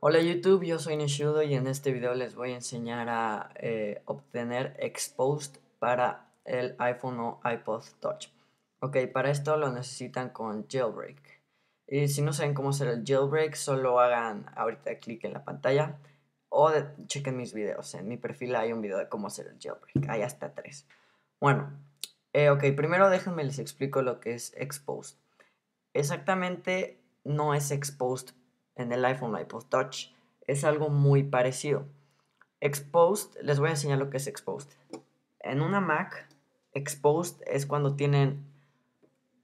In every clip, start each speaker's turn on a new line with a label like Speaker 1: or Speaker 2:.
Speaker 1: Hola YouTube, yo soy Nishudo y en este video les voy a enseñar a eh, obtener Exposed para el iPhone o iPod Touch. Ok, para esto lo necesitan con Jailbreak. Y si no saben cómo hacer el Jailbreak, solo hagan ahorita clic en la pantalla o chequen mis videos. En mi perfil hay un video de cómo hacer el Jailbreak, hay hasta tres. Bueno, eh, ok, primero déjenme les explico lo que es Exposed. Exactamente no es Exposed en el iPhone o iPod Touch. Es algo muy parecido. Exposed, les voy a enseñar lo que es Exposed. En una Mac, Exposed es cuando tienen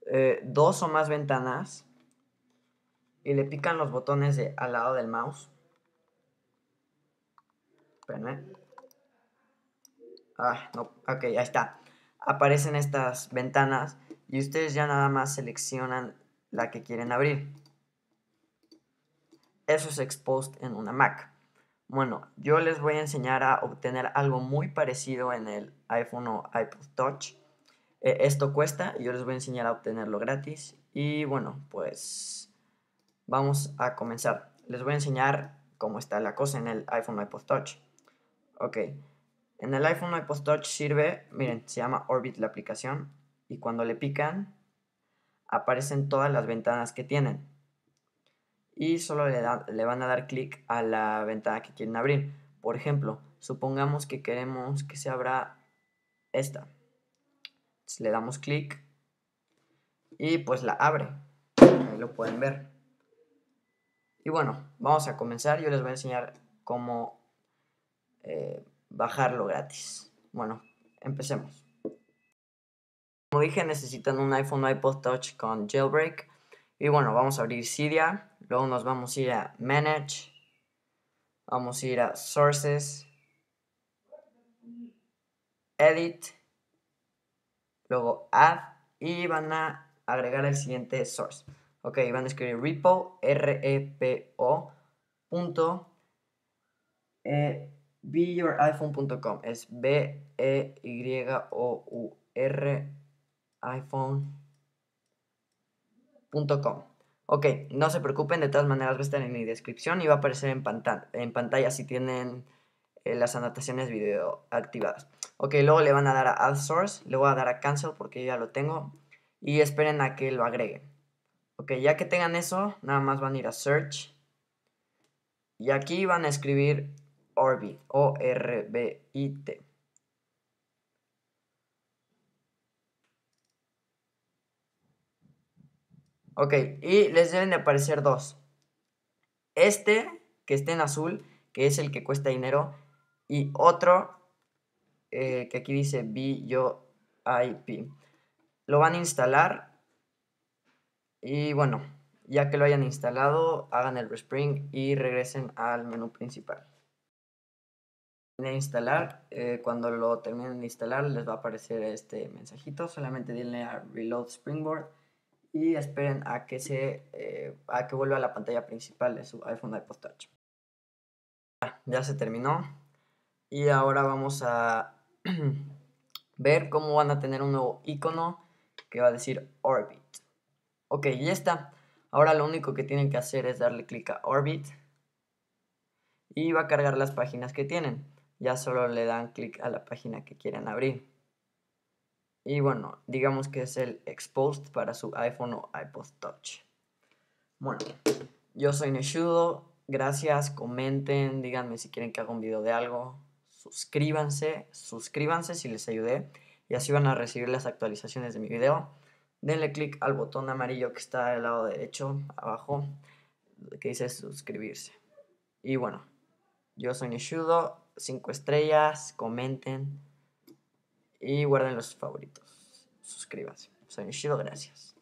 Speaker 1: eh, dos o más ventanas y le pican los botones de, al lado del mouse. Espérame. Ah, no, ok, ahí está. Aparecen estas ventanas y ustedes ya nada más seleccionan la que quieren abrir. Eso es Exposed en una Mac. Bueno, yo les voy a enseñar a obtener algo muy parecido en el iPhone o iPod Touch. E, esto cuesta, yo les voy a enseñar a obtenerlo gratis. Y bueno, pues vamos a comenzar. Les voy a enseñar cómo está la cosa en el iPhone o iPod Touch. Ok, en el iPhone o iPod Touch sirve, miren, se llama Orbit la aplicación. Y cuando le pican, aparecen todas las ventanas que tienen y solo le, van a dar clic a la ventana que quieren abrir. Por ejemplo, supongamos que queremos que se abra esta. le damos clic y pues la abre. Ahí lo pueden ver. Y bueno, vamos a comenzar. Yo les voy a enseñar cómo eh, bajarlo gratis. Bueno, empecemos. Como dije, necesitan un iPhone o iPod Touch con jailbreak. Y bueno, vamos a abrir Cydia. Luego nos vamos a ir a Manage. Vamos a ir a Sources. Edit. Luego Add. Y van a agregar el siguiente source. Ok, van a escribir repo, R-E-P-O, eh, beyouriphone.com. Es B-E-Y-O-U-R iPhone.com. Ok, no se preocupen, de todas maneras va a estar en mi descripción y va a aparecer en, pantalla, en pantalla si tienen eh, las anotaciones video activadas. Ok, luego le van a dar a Add Source, le voy a dar a Cancel porque ya lo tengo y esperen a que lo agreguen. Ok, ya que tengan eso, nada más van a ir a Search y aquí van a escribir Orbit, O-R-B-I-T. Ok, y les deben de aparecer dos. Este, que esté en azul, que es el que cuesta dinero, y otro, eh, que aquí dice VIP. Lo van a instalar y bueno, ya que lo hayan instalado, hagan el respring y regresen al menú principal. De instalar, eh, cuando lo terminen de instalar les va a aparecer este mensajito, solamente denle a Reload Springboard y esperen a que se eh, que vuelva a la pantalla principal de su iPhone de Touch. Ya, se terminó y ahora vamos a ver cómo van a tener un nuevo icono que va a decir Orbit. Ok, ya está. Ahora lo único que tienen que hacer es darle clic a Orbit y va a cargar las páginas que tienen. Ya solo le dan clic a la página que quieren abrir. Y bueno, digamos que es el Exposed para su iPhone o iPod Touch. Bueno, yo soy Neshudo. Gracias, comenten, díganme si quieren que haga un video de algo. Suscríbanse, suscríbanse si les ayudé y así van a recibir las actualizaciones de mi video. Denle click al botón amarillo que está al lado derecho abajo que dice suscribirse. Y bueno, yo soy Neshudo, 5 estrellas, comenten. Y guarden los favoritos. Suscríbanse. Soy Shiro, gracias.